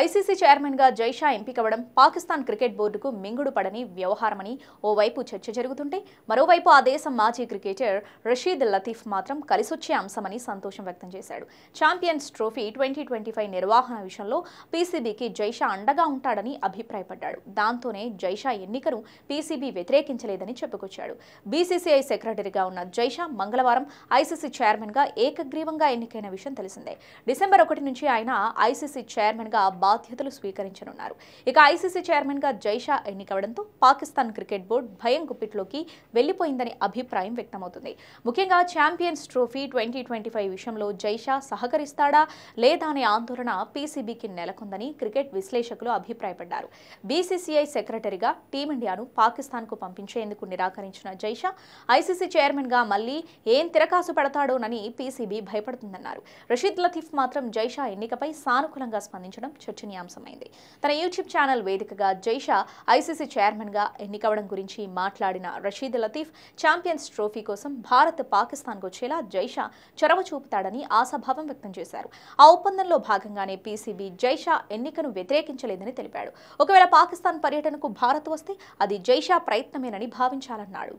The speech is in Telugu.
ఐసీసీ చైర్మన్గా జైషా ఎంపికవడం పాకిస్తాన్ క్రికెట్ బోర్డుకు మింగుడు పడని వ్యవహారమని ఓవైపు చర్చ జరుగుతుంటే మరోవైపు ఆ దేశం మాజీ క్రికెటర్ రషీద్ లతీఫ్ మాత్రం కలిసొచ్చే అంశమని సంతోషం వ్యక్తం చేశాడు champions trophy twenty twenty five నిర్వహణ విషయంలో పీసీబీకి జైషా అండగా ఉంటాడని అభిప్రాయపడ్డాడు దాంతోనే జైషా ఎన్నికను పీసీబీ వ్యతిరేకించలేదని చెప్పుకొచ్చాడు బీసీసీఐ సెక్రటరీగా ఉన్న జైషా మంగళవారం ఐసీసీ చైర్మన్గా ఏకగ్రీవంగా ఎన్నికైన విషయం తెలిసిందే డిసెంబర్ ఒకటి నుంచి ఆయన ఐసీసీ చైర్మన్గా బాధ్యతలు స్వీకరించనున్నారు ఇక ఐసీసీ చైర్మన్ గా జైషా ఎన్నికవడంతో పాకిస్తాన్ క్రికెట్ బోర్డు భయం గుప్పిట్లోకి వెళ్లిపోయిందని అభిప్రాయం వ్యక్తమవుతుంది ముఖ్యంగా champions trophy twenty twenty five విషయంలో జైషా సహకరిస్తాడా లేదా అనే ఆందోళన పీసీబీకి నెలకొందని క్రికెట్ విశ్లేషకులు అభిప్రాయపడ్డారు బీసీసీఐ సెక్రటరీగా టీమిండియాను పాకిస్తాన్ కు పంపించేందుకు నిరాకరించిన జైషా ఐసీసీ చైర్మన్ గా మళ్ళీ ఏం తిరకాసు పడతాడోనని పీసీబీ భయపడుతుందన్నారు రషీద్ లతీఫ్ మాత్రం జైషా ఎన్నికపై సానుకూలంగా స్పందించడం చర్చనీయాంశమైంది తన యూట్యూబ్ ఛానల్ వేదికగా జైషా ఐసీసీ చైర్మన్గా ఎన్నికవడం గురించి మాట్లాడిన రషీద్ లతీఫ్ ఛాంపియన్స్ ట్రోఫీ కోసం భారత్ పాకిస్తాన్కు వచ్చేలా జైషా చొరవ చూపుతాడని ఆశాభావం వ్యక్తం చేశారు ఆ ఒప్పందంలో భాగంగానే పీసీబీ జైషా ఎన్నికను వ్యతిరేకించలేదని తెలిపాడు ఒకవేళ పాకిస్తాన్ పర్యటనకు భారత్ వస్తే అది జైషా ప్రయత్నమేనని భావించాలన్నాడు